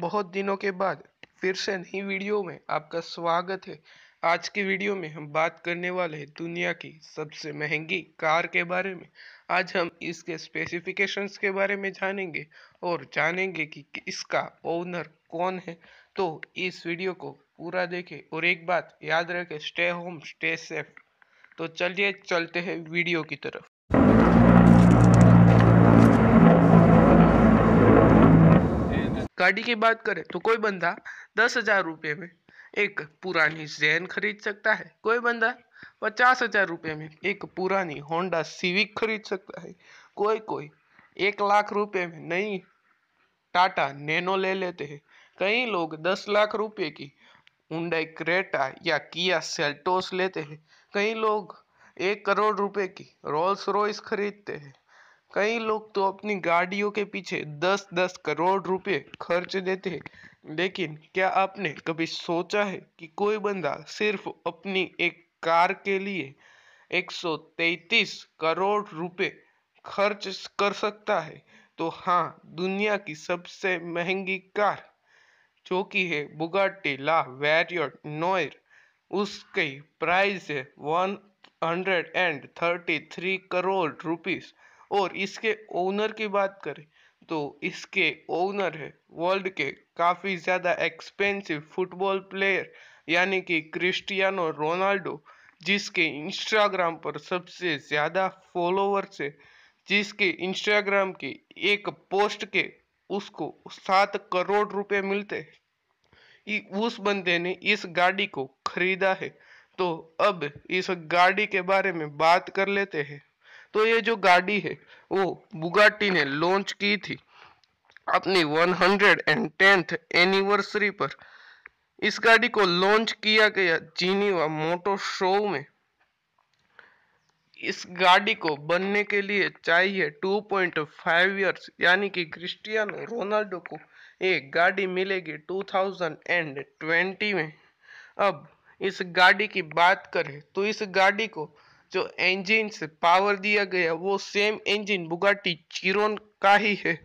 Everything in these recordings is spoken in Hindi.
बहुत दिनों के बाद फिर से नई वीडियो में आपका स्वागत है आज की वीडियो में हम बात करने वाले हैं दुनिया की सबसे महंगी कार के बारे में आज हम इसके स्पेसिफिकेशंस के बारे में जानेंगे और जानेंगे कि इसका ओनर कौन है तो इस वीडियो को पूरा देखें और एक बात याद रखें स्टे होम स्टे सेफ तो चलिए चलते हैं वीडियो की तरफ गाड़ी की बात करें तो कोई बंदा दस हज़ार रुपये में एक पुरानी जैन खरीद सकता है कोई बंदा पचास हज़ार रुपये में एक पुरानी होंडा सिविक खरीद सकता है कोई कोई एक लाख रुपये में नई टाटा नैनो ले लेते हैं कई लोग दस लाख रुपये की उंडाई क्रेटा या किया सेल्टोस लेते हैं कई लोग एक करोड़ रुपए की रोल्स रॉयस खरीदते हैं कई लोग तो अपनी गाड़ियों के पीछे दस दस करोड़ रुपए खर्च देते हैं लेकिन क्या आपने कभी सोचा है कि कोई बंदा सिर्फ अपनी एक कार के लिए 133 करोड़ रुपए खर्च कर सकता है तो हाँ दुनिया की सबसे महंगी कार जो कि है बुगाटी ला वेरियर नोयर उसकी प्राइस है थ्री करोड़ रुपीज और इसके ओनर की बात करें तो इसके ओनर है वर्ल्ड के काफ़ी ज़्यादा एक्सपेंसिव फुटबॉल प्लेयर यानी कि क्रिस्टियानो रोनाल्डो जिसके इंस्टाग्राम पर सबसे ज़्यादा फॉलोअर्स है जिसके इंस्टाग्राम की एक पोस्ट के उसको सात करोड़ रुपए मिलते उस बंदे ने इस गाड़ी को खरीदा है तो अब इस गाड़ी के बारे में बात कर लेते हैं तो ये जो गाड़ी है वो बुगाटी ने लॉन्च की थी अपनी one hundred and tenth anniversary पर इस गाड़ी को लॉन्च किया गया जीनीवा मोटो शो में इस गाड़ी को बनने के लिए चाहिए 2.5 इयर्स यानी कि क्रिस्टियानो रोनाल्डो को एक गाड़ी मिलेगी 2020 में अब इस गाड़ी की बात करें तो इस गाड़ी को जो इंजन से पावर दिया गया वो सेम इंजन बुगाटी चिरोन का ही है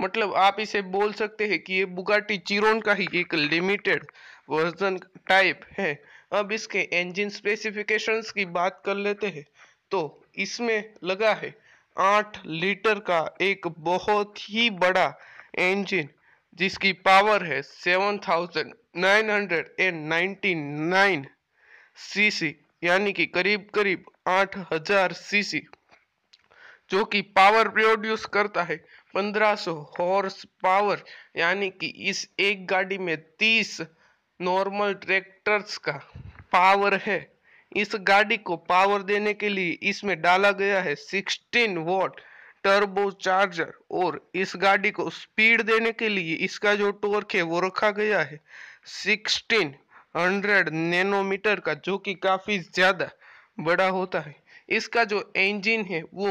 मतलब आप इसे बोल सकते हैं कि ये बुगाटी चिरोन का ही एक लिमिटेड वर्जन टाइप है अब इसके इंजन स्पेसिफिकेशंस की बात कर लेते हैं तो इसमें लगा है आठ लीटर का एक बहुत ही बड़ा इंजन जिसकी पावर है seven thousand nine hundred and ninety nine C C यानी कि करीब करीब आठ हजार सीसी जो कि पावर प्रोड्यूस करता है 1500 हॉर्स पावर यानी कि इस एक गाड़ी में 30 नॉर्मल ट्रैक्टर्स का पावर है इस गाड़ी को पावर देने के लिए इसमें डाला गया है 16 वॉट टर्बो चार्जर और इस गाड़ी को स्पीड देने के लिए इसका जो टॉर्क है वो रखा गया है 1600 नैनोमीटर का जो कि काफ़ी ज़्यादा बड़ा होता है इसका जो इंजन है वो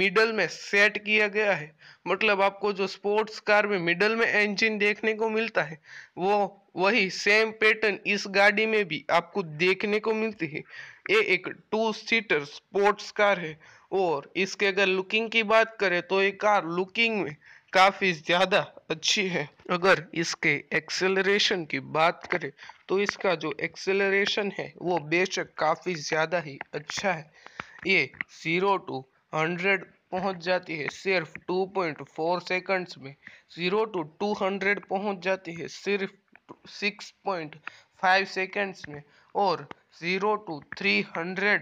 मिडल में सेट किया गया है मतलब आपको जो स्पोर्ट्स कार में मिडल में इंजन देखने को मिलता है वो वही सेम पैटर्न इस गाड़ी में भी आपको देखने को मिलती है ये एक टू सीटर स्पोर्ट्स कार है और इसके अगर लुकिंग की बात करें तो ये कार लुकिंग में काफ़ी ज़्यादा अच्छी है अगर इसके एक्सेलरेशन की बात करें तो इसका जो एक्सेलरेशन है वो बेशक काफ़ी ज़्यादा ही अच्छा है ये ज़ीरो टू हंड्रेड पहुंच जाती है सिर्फ 2.4 सेकंड्स में ज़ीरो टू 200 पहुंच जाती है सिर्फ 6.5 सेकंड्स में और ज़ीरो टू 300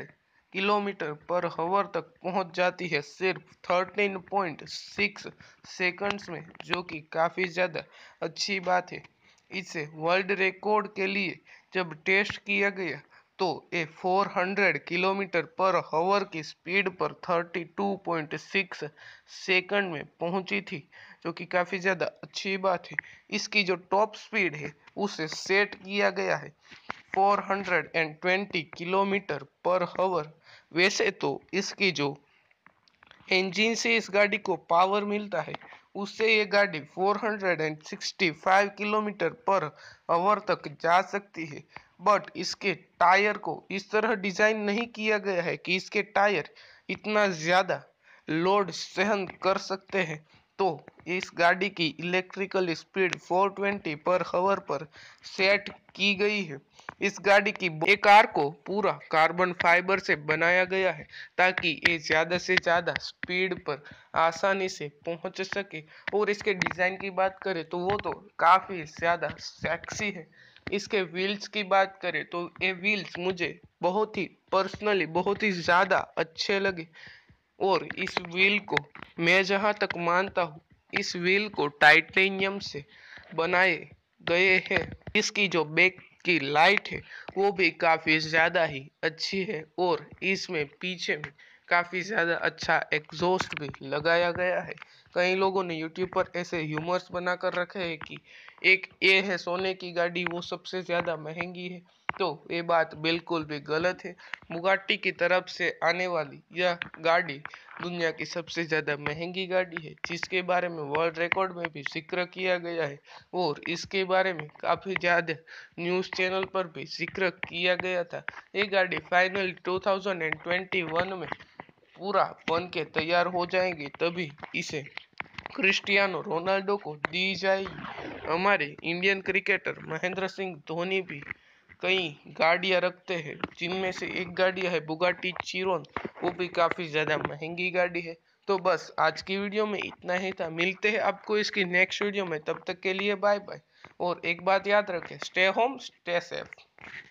किलोमीटर पर हवर तक पहुंच जाती है सिर्फ 13.6 सेकंड्स में जो कि काफ़ी ज़्यादा अच्छी बात है इसे वर्ल्ड रिकॉर्ड के लिए जब टेस्ट किया गया तो ये 400 किलोमीटर पर हवर की स्पीड पर 32.6 सेकंड में पहुंची थी जो कि काफ़ी ज़्यादा अच्छी बात है इसकी जो टॉप स्पीड है उसे सेट किया गया है 420 किलोमीटर पर हवर वैसे तो इसकी जो इंजन से इस गाड़ी को पावर मिलता है उससे ये गाड़ी 465 किलोमीटर पर आवर तक जा सकती है बट इसके टायर को इस तरह डिज़ाइन नहीं किया गया है कि इसके टायर इतना ज़्यादा लोड सहन कर सकते हैं तो इस गाड़ी की इलेक्ट्रिकल स्पीड 420 पर हवर पर सेट की गई है इस गाड़ी की एक कार को पूरा कार्बन फाइबर से बनाया गया है ताकि ये ज़्यादा से ज़्यादा स्पीड पर आसानी से पहुंच सके और इसके डिज़ाइन की बात करें तो वो तो काफ़ी ज़्यादा सेक्सी है इसके व्हील्स की बात करें तो ये व्हील्स मुझे बहुत ही पर्सनली बहुत ही ज़्यादा अच्छे लगे और इस व्हील को मैं जहाँ तक मानता हूँ इस व्हील को टाइटेनियम से बनाए गए हैं इसकी जो बैक की लाइट है वो भी काफ़ी ज़्यादा ही अच्छी है और इसमें पीछे में काफ़ी ज़्यादा अच्छा एग्जॉस्ट भी लगाया गया है कई लोगों ने यूट्यूब पर ऐसे ह्यूमर्स बना कर रखे हैं कि एक ये है सोने की गाड़ी वो सबसे ज़्यादा महंगी है तो ये बात बिल्कुल भी गलत है मुगाटी की तरफ से आने वाली यह गाड़ी दुनिया की सबसे ज़्यादा महंगी गाड़ी है जिसके बारे में वर्ल्ड रिकॉर्ड में भी जिक्र किया गया है और इसके बारे में काफ़ी ज़्यादा न्यूज़ चैनल पर भी जिक्र किया गया था ये गाड़ी फाइनल टू में पूरा बन के तैयार हो जाएंगे तभी इसे क्रिस्टियानो रोनाल्डो को दी जाएगी हमारे इंडियन क्रिकेटर महेंद्र सिंह धोनी भी कई गाड़ियाँ रखते हैं जिनमें से एक गाड़ियाँ है बुगाटी चिरोन वो भी काफ़ी ज़्यादा महंगी गाड़ी है तो बस आज की वीडियो में इतना ही था मिलते हैं आपको इसकी नेक्स्ट वीडियो में तब तक के लिए बाय बाय और एक बात याद रखें स्टे होम स्टे सेफ